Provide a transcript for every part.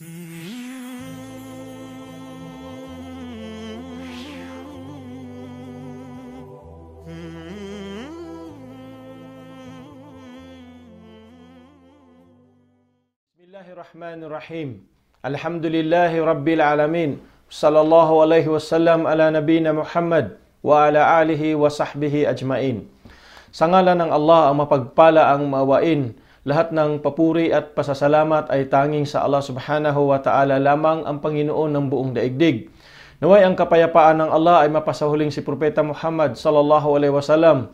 الرحمن الرحيم الحمد لله رب العالمين صلى الله عليه وسلم على نبينا محمد وعلى آله وصحبه أجمعين Sa ngalan ng Allah ang mapagpala ang mawain Lahat ng papuri at pasasalamat ay tanging sa Allah subhanahu wa ta'ala lamang ang Panginoon ng buong daigdig. Naway ang kapayapaan ng Allah ay mapasahuling si Propeta Muhammad sallallahu alaihi wasallam.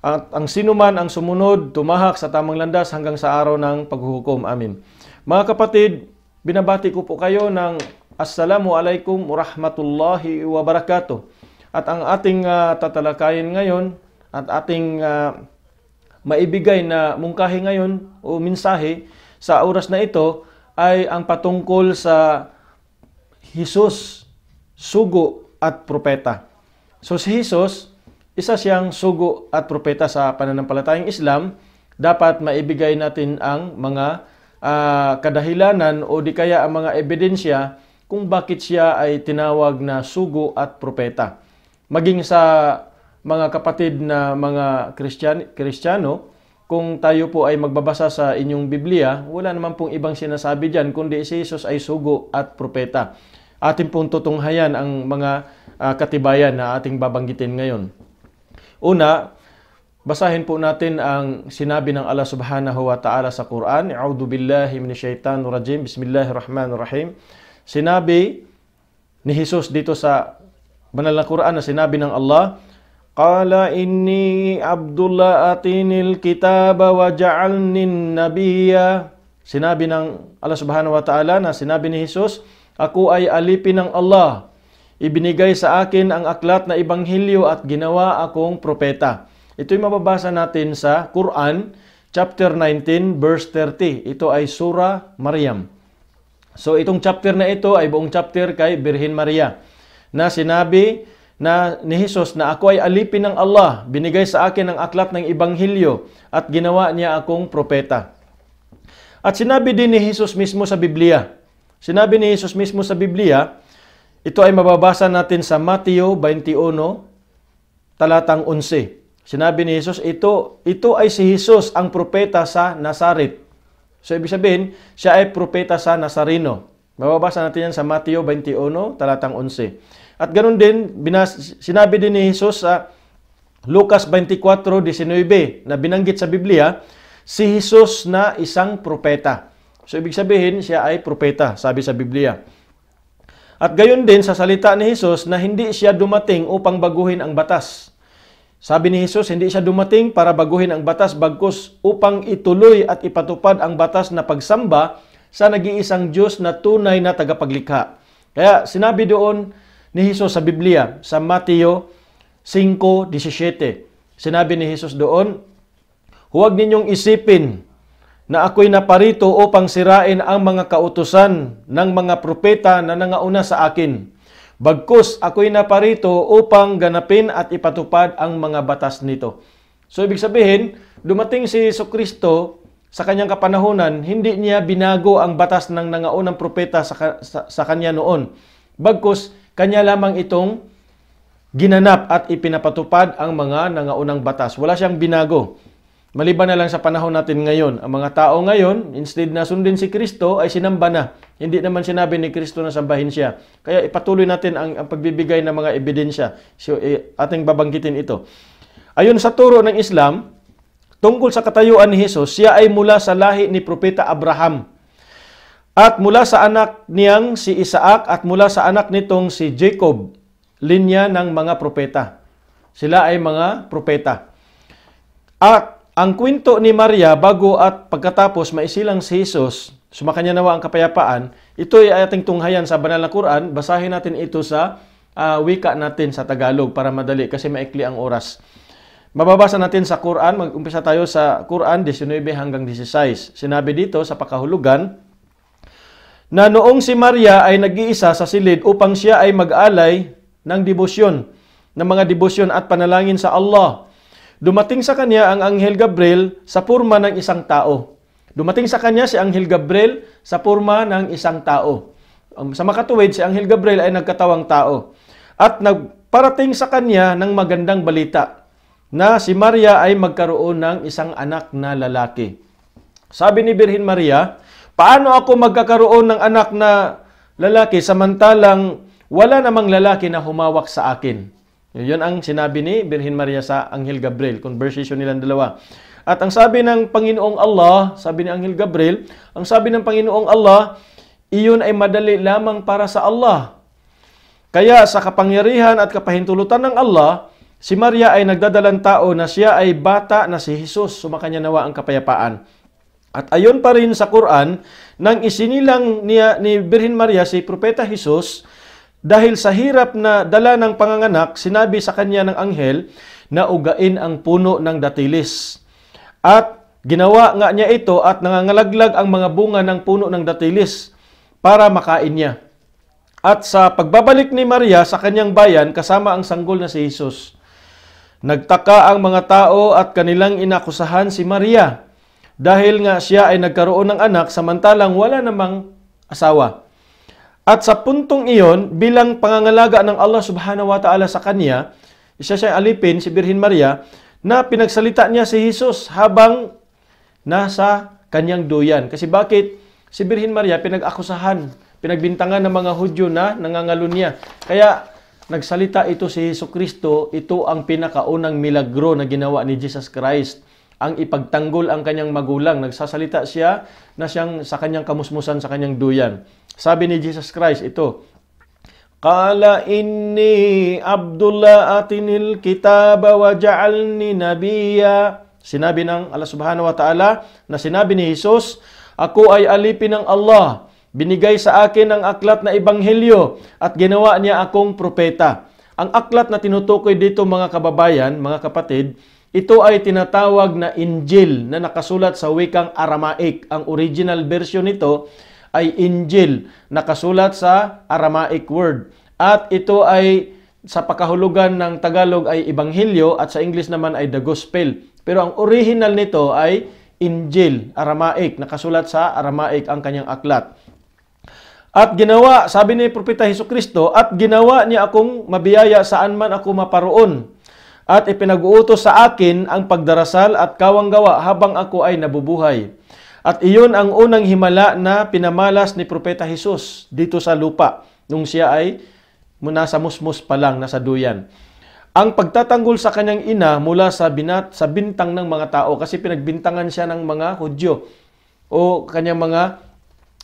At ang sinuman ang sumunod, tumahak sa tamang landas hanggang sa araw ng paghuhukom. Amin. Mga kapatid, binabati ko po kayo ng Assalamu alaikum warahmatullahi wabarakatuh. At ang ating uh, tatalakayin ngayon at ating uh, maibigay na mungkahi ngayon o mensahe sa oras na ito ay ang patungkol sa Hesus, sugo at propeta. So si Hesus, isa siyang sugo at propeta sa pananampalatayang Islam, dapat maibigay natin ang mga uh, kadahilanan o di kaya ang mga ebidensya kung bakit siya ay tinawag na sugo at propeta. Maging sa mga kapatid na mga Kristyan, Kristiyano, kung tayo po ay magbabasa sa inyong Biblia, wala naman pong ibang sinasabi diyan kundi si Jesus ay sugo at propeta. Atin pong tutunghayan ang mga uh, katibayan na ating babanggitin ngayon. Una, Basahin po natin ang sinabi ng Allah Subhanahu wa Ta'ala sa Quran. A'udhu billahi minasyaitanir rajim. Bismillahirrahmanirrahim. Sinabi ni Jesus dito sa banal na Quran na sinabi ng Allah, قال إني عبد الله أتيني الكتاب وجعلني النبيا Sinabi ng Allah subhanahu wa ta'ala na sinabi ni Hesus, Ako ay alipin ng Allah. Ibinigay sa akin ang aklat na ibanghilyo at ginawa akong propeta. Ito'y mababasa natin sa Quran, chapter 19, verse 30. Ito ay Sura Maryam. So itong chapter na ito ay buong chapter kay Birhen Maria na sinabi na ni Jesus na ako ay alipin ng Allah, binigay sa akin ang aklat ng Ibanghilyo at ginawa niya akong propeta. At sinabi din ni Jesus mismo sa Biblia, sinabi ni Jesus mismo sa Biblia, ito ay mababasa natin sa Mateo 21, talatang 11. Sinabi ni Jesus, ito, ito ay si Jesus ang propeta sa Nazaret. So ibig sabihin, siya ay propeta sa Nazareno. Mababasa natin yan sa Mateo 21, talatang 11. At ganoon din, binas, sinabi din ni Jesus sa Lucas 24:19 na binanggit sa Biblia, si Jesus na isang propeta. So ibig sabihin, siya ay propeta, sabi sa Biblia. At gayon din sa salita ni Jesus na hindi siya dumating upang baguhin ang batas. Sabi ni Jesus, hindi siya dumating para baguhin ang batas bagkus upang ituloy at ipatupad ang batas na pagsamba sa nag-iisang Diyos na tunay na tagapaglikha. Kaya sinabi doon, ni Jesus sa Biblia, sa Mateo 5.17. Sinabi ni Hesus doon, Huwag ninyong isipin na ako'y naparito upang sirain ang mga kautusan ng mga propeta na nangauna sa akin. Bagkus ako'y naparito upang ganapin at ipatupad ang mga batas nito. So ibig sabihin, dumating si Yeso Kristo sa kanyang kapanahonan, hindi niya binago ang batas ng nangaunang propeta sa, sa, sa kanya noon. Bagkus, kanya lamang itong ginanap at ipinapatupad ang mga nangaunang batas. Wala siyang binago. Maliban na lang sa panahon natin ngayon, ang mga tao ngayon, instead na sundin si Kristo, ay sinamba na. Hindi naman sinabi ni Kristo na sambahin siya. Kaya ipatuloy natin ang, ang pagbibigay ng mga ebidensya. So, eh, ating babanggitin ito. Ayon sa turo ng Islam, tungkol sa katayuan ni Jesus, siya ay mula sa lahi ni Propeta Abraham. At mula sa anak niyang si Isaac at mula sa anak nitong si Jacob, linya ng mga propeta. Sila ay mga propeta. At ang kwento ni Maria bago at pagkatapos maisilang si Jesus, sumakanya nawa ang kapayapaan, ito ay ating tunghayan sa banal na Quran. Basahin natin ito sa uh, wika natin sa Tagalog para madali kasi maikli ang oras. Mababasa natin sa Quran, mag-umpisa tayo sa Quran 19 hanggang 16. Sinabi dito sa pakahulugan, na noong si Maria ay nag-iisa sa silid upang siya ay mag-alay ng debosyon, ng mga debosyon at panalangin sa Allah. Dumating sa kanya ang Anghel Gabriel sa purma ng isang tao. Dumating sa kanya si Anghel Gabriel sa purma ng isang tao. Sa makatuwid, si Anghel Gabriel ay nagkatawang tao. At nagparating sa kanya ng magandang balita na si Maria ay magkaroon ng isang anak na lalaki. Sabi ni Birhen Maria, Paano ako magkakaroon ng anak na lalaki samantalang wala namang lalaki na humawak sa akin? Yun ang sinabi ni Birhen Maria sa Anghel Gabriel, conversation nilang dalawa. At ang sabi ng Panginoong Allah, sabi ni Anghel Gabriel, ang sabi ng Panginoong Allah, iyon ay madali lamang para sa Allah. Kaya sa kapangyarihan at kapahintulutan ng Allah, si Maria ay nagdadalang tao na siya ay bata na si Jesus. Sumakanya nawa ang kapayapaan. At ayon pa rin sa Quran, nang isinilang niya, ni Birhen Maria si Propeta Jesus, dahil sa hirap na dala ng panganganak, sinabi sa kanya ng anghel na ugain ang puno ng datilis. At ginawa nga niya ito at nangangalaglag ang mga bunga ng puno ng datilis para makain niya. At sa pagbabalik ni Maria sa kanyang bayan kasama ang sanggol na si Jesus. Nagtaka ang mga tao at kanilang inakusahan si Maria dahil nga siya ay nagkaroon ng anak samantalang wala namang asawa. At sa puntong iyon, bilang pangangalaga ng Allah subhanahu wa ta'ala sa kanya, isa siyang alipin, si Birhen Maria, na pinagsalita niya si Jesus habang nasa kanyang duyan. Kasi bakit si Birhen Maria pinag-akusahan, pinagbintangan ng mga Hudyo na nangangalo niya. Kaya nagsalita ito si Heso Kristo, ito ang pinakaunang milagro na ginawa ni Jesus Christ ang ipagtanggol ang kanyang magulang. Nagsasalita siya na siyang sa kanyang kamusmusan, sa kanyang duyan. Sabi ni Jesus Christ, ito, Qala inni Abdullah atinil kitaba wa ja'alni nabiya. Sinabi ng Allah subhanahu wa ta'ala na sinabi ni Jesus, Ako ay alipin ng Allah. Binigay sa akin ang aklat na ebanghelyo at ginawa niya akong propeta. Ang aklat na tinutukoy dito mga kababayan, mga kapatid, ito ay tinatawag na Injil na nakasulat sa wikang Aramaic. Ang original version nito ay Injil nakasulat sa Aramaic word. At ito ay sa pakahulugan ng Tagalog ay Ebanghelyo at sa English naman ay the Gospel. Pero ang original nito ay Injil, Aramaic, nakasulat sa Aramaic ang kanyang aklat. At ginawa, sabi ni Propeta Heso Kristo, at ginawa niya akong mabiyaya saan man ako maparoon at ipinag-uutos sa akin ang pagdarasal at kawanggawa habang ako ay nabubuhay. At iyon ang unang himala na pinamalas ni Propeta Jesus dito sa lupa nung siya ay muna nasa musmus pa lang, nasa duyan. Ang pagtatanggol sa kanyang ina mula sa, binat, sa bintang ng mga tao kasi pinagbintangan siya ng mga Hudyo o kanyang mga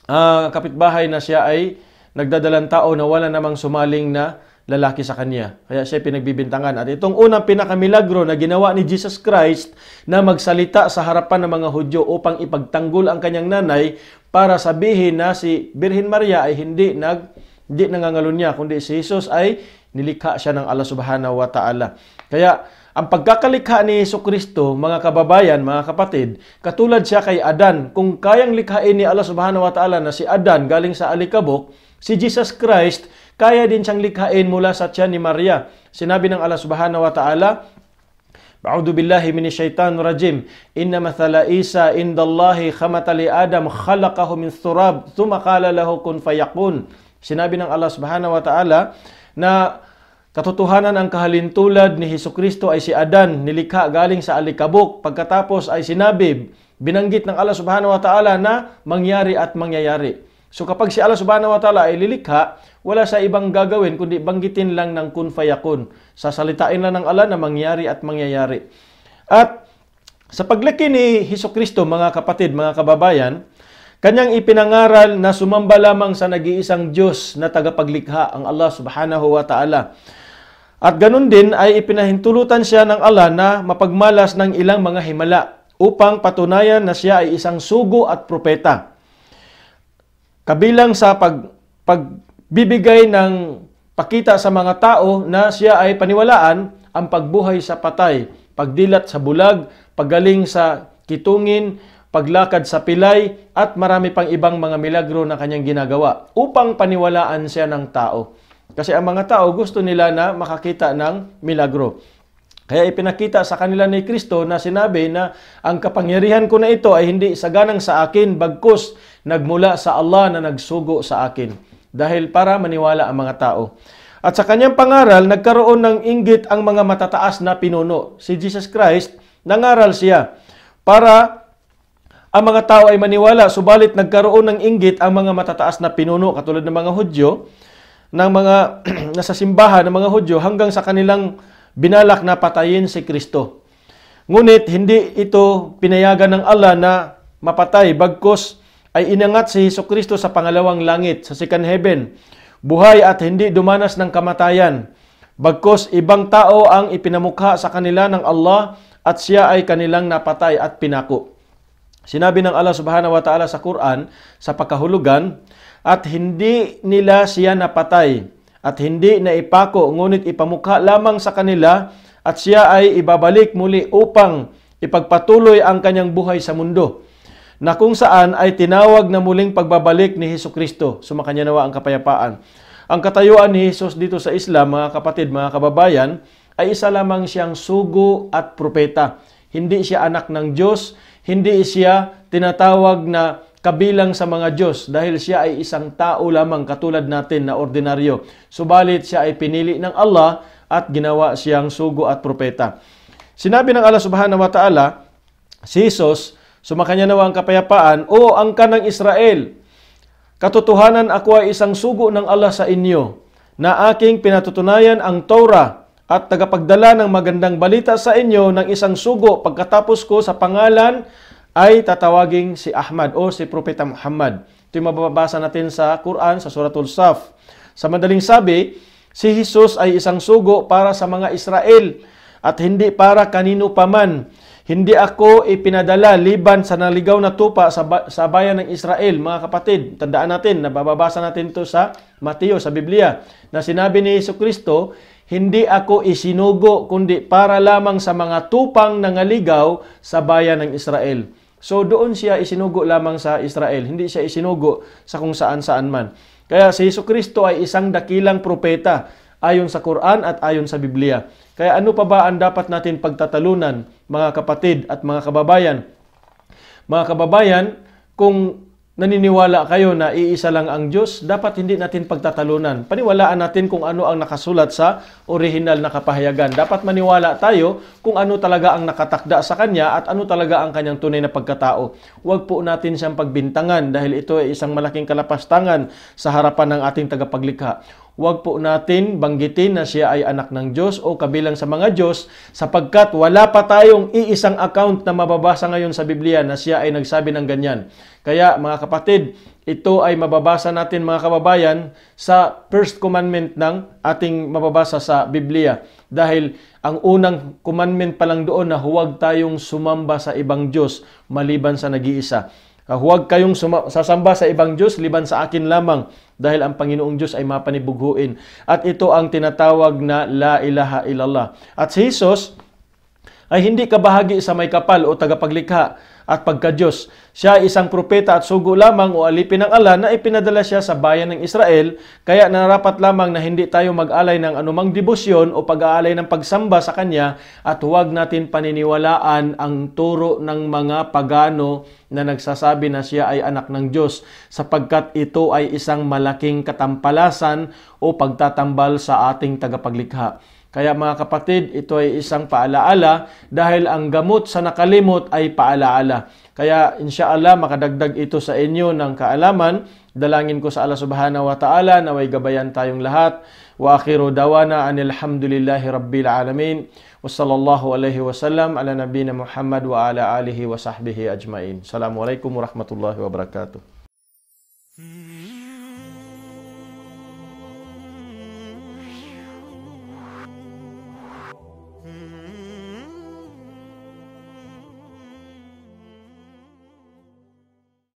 uh, kapitbahay na siya ay nagdadalang tao na wala namang sumaling na lalaki sa kanya. Kaya siya pinagbibintangan. At itong unang pinakamilagro na ginawa ni Jesus Christ na magsalita sa harapan ng mga Hudyo upang ipagtanggol ang kanyang nanay para sabihin na si Birhen Maria ay hindi nag hindi nangangalo niya kundi si Jesus ay nilikha siya ng Allah Subhanahu wa Ta'ala. Kaya ang pagkakalikha ni Yesu Kristo, mga kababayan, mga kapatid, katulad siya kay Adan, kung kayang likhain ni Allah Subhanahu wa Ta'ala na si Adan galing sa alikabok, si Jesus Christ kaya din siyang likhain mula sa tiyan ni Maria. Sinabi ng Allah subhanahu wa ta'ala, A'udhu billahi minash shaitanir rajim. Inna mathala Isa indallahi khamata li Adam khalaqahu min thurab thumma qala lahu kun fayakun. Sinabi ng Allah Subhanahu wa Ta'ala na katotohanan ang kahalintulad ni Hesus Kristo ay si Adan, nilikha galing sa alikabok. Pagkatapos ay sinabi, binanggit ng Allah Subhanahu wa Ta'ala na mangyari at mangyayari. So kapag si Allah subhanahu wa ta'ala ay lilikha, wala sa ibang gagawin kundi banggitin lang ng kun fayakun. Sasalitain lang ng Allah na mangyari at mangyayari. At sa paglaki ni Hesus Kristo, mga kapatid, mga kababayan, kanyang ipinangaral na sumamba lamang sa nag-iisang Diyos na tagapaglikha, ang Allah subhanahu wa ta'ala. At ganun din ay ipinahintulutan siya ng Allah na mapagmalas ng ilang mga himala upang patunayan na siya ay isang sugo at propeta. Kabilang sa pag, pagbibigay ng pakita sa mga tao na siya ay paniwalaan ang pagbuhay sa patay, pagdilat sa bulag, paggaling sa kitungin, paglakad sa pilay at marami pang ibang mga milagro na kanyang ginagawa upang paniwalaan siya ng tao. Kasi ang mga tao gusto nila na makakita ng milagro. Kaya ipinakita sa kanila ni Kristo na sinabi na ang kapangyarihan ko na ito ay hindi saganang sa akin bagkus nagmula sa Allah na nagsugo sa akin dahil para maniwala ang mga tao. At sa kanyang pangaral, nagkaroon ng inggit ang mga matataas na pinuno. Si Jesus Christ, nangaral siya para ang mga tao ay maniwala. Subalit nagkaroon ng inggit ang mga matataas na pinuno katulad ng mga Hudyo, ng mga nasa simbahan ng mga Hudyo hanggang sa kanilang binalak na patayin si Kristo. Ngunit hindi ito pinayagan ng Allah na mapatay bagkus ay inangat si Heso Kristo sa pangalawang langit, sa second heaven, buhay at hindi dumanas ng kamatayan. Bagkus ibang tao ang ipinamukha sa kanila ng Allah at siya ay kanilang napatay at pinako. Sinabi ng Allah subhanahu wa ta'ala sa Quran sa pagkahulugan, at hindi nila siya napatay at hindi na ipako ngunit ipamukha lamang sa kanila at siya ay ibabalik muli upang ipagpatuloy ang kanyang buhay sa mundo na kung saan ay tinawag na muling pagbabalik ni Heso Kristo. Sumakanya nawa ang kapayapaan. Ang katayuan ni Hesus dito sa Islam, mga kapatid, mga kababayan, ay isa lamang siyang sugo at propeta. Hindi siya anak ng Diyos, hindi siya tinatawag na kabilang sa mga Diyos dahil siya ay isang tao lamang katulad natin na ordinaryo. Subalit siya ay pinili ng Allah at ginawa siyang sugo at propeta. Sinabi ng Allah subhanahu wa ta'ala, si Jesus, sumakanya nawa ang kapayapaan, O ang kanang Israel, katotohanan ako ay isang sugo ng Allah sa inyo, na aking pinatutunayan ang Torah at tagapagdala ng magandang balita sa inyo ng isang sugo pagkatapos ko sa pangalan ay tatawaging si Ahmad o si Propeta Muhammad. Ito yung mababasa natin sa Quran, sa Suratul Saf. Sa madaling sabi, si Jesus ay isang sugo para sa mga Israel at hindi para kanino paman. Hindi ako ipinadala liban sa naligaw na tupa sa, ba- sa bayan ng Israel. Mga kapatid, tandaan natin, nababasa natin ito sa Mateo, sa Biblia, na sinabi ni Yesu Kristo, hindi ako isinugo kundi para lamang sa mga tupang nangaligaw sa bayan ng Israel. So doon siya isinugo lamang sa Israel, hindi siya isinugo sa kung saan-saan man. Kaya si Hesus Kristo ay isang dakilang propeta ayon sa Quran at ayon sa Biblia. Kaya ano pa ba ang dapat natin pagtatalunan, mga kapatid at mga kababayan? Mga kababayan, kung naniniwala kayo na iisa lang ang Diyos, dapat hindi natin pagtatalunan. Paniwalaan natin kung ano ang nakasulat sa orihinal na kapahayagan. Dapat maniwala tayo kung ano talaga ang nakatakda sa Kanya at ano talaga ang Kanyang tunay na pagkatao. Huwag po natin siyang pagbintangan dahil ito ay isang malaking kalapastangan sa harapan ng ating tagapaglikha Huwag po natin banggitin na siya ay anak ng Diyos o kabilang sa mga Diyos sapagkat wala pa tayong iisang account na mababasa ngayon sa Biblia na siya ay nagsabi ng ganyan. Kaya mga kapatid, ito ay mababasa natin mga kababayan sa first commandment ng ating mababasa sa Biblia. Dahil ang unang commandment pa lang doon na huwag tayong sumamba sa ibang Diyos maliban sa nag-iisa. Ah, huwag kayong sasamba sa ibang Diyos liban sa akin lamang dahil ang Panginoong Diyos ay mapanibughuin. At ito ang tinatawag na La ilaha illallah. At si Jesus, ay hindi kabahagi sa may kapal o tagapaglikha at pagkadyos. Siya ay isang propeta at sugo lamang o alipin ng ala na ipinadala siya sa bayan ng Israel, kaya narapat lamang na hindi tayo mag-alay ng anumang debosyon o pag-aalay ng pagsamba sa Kanya at huwag natin paniniwalaan ang turo ng mga pagano na nagsasabi na siya ay anak ng Diyos sapagkat ito ay isang malaking katampalasan o pagtatambal sa ating tagapaglikha. Kaya mga kapatid, ito ay isang paalaala dahil ang gamot sa nakalimot ay paalaala. Kaya insyaallah makadagdag ito sa inyo ng kaalaman. Dalangin ko sa Allah subhanahu wa ta'ala na way gabayan tayong lahat. Wa akhiru dawana anil rabbil alamin. Wa sallallahu alaihi wa sallam ala nabina Muhammad wa ala alihi wa sahbihi ajmain. Assalamualaikum warahmatullahi wabarakatuh. Hmm.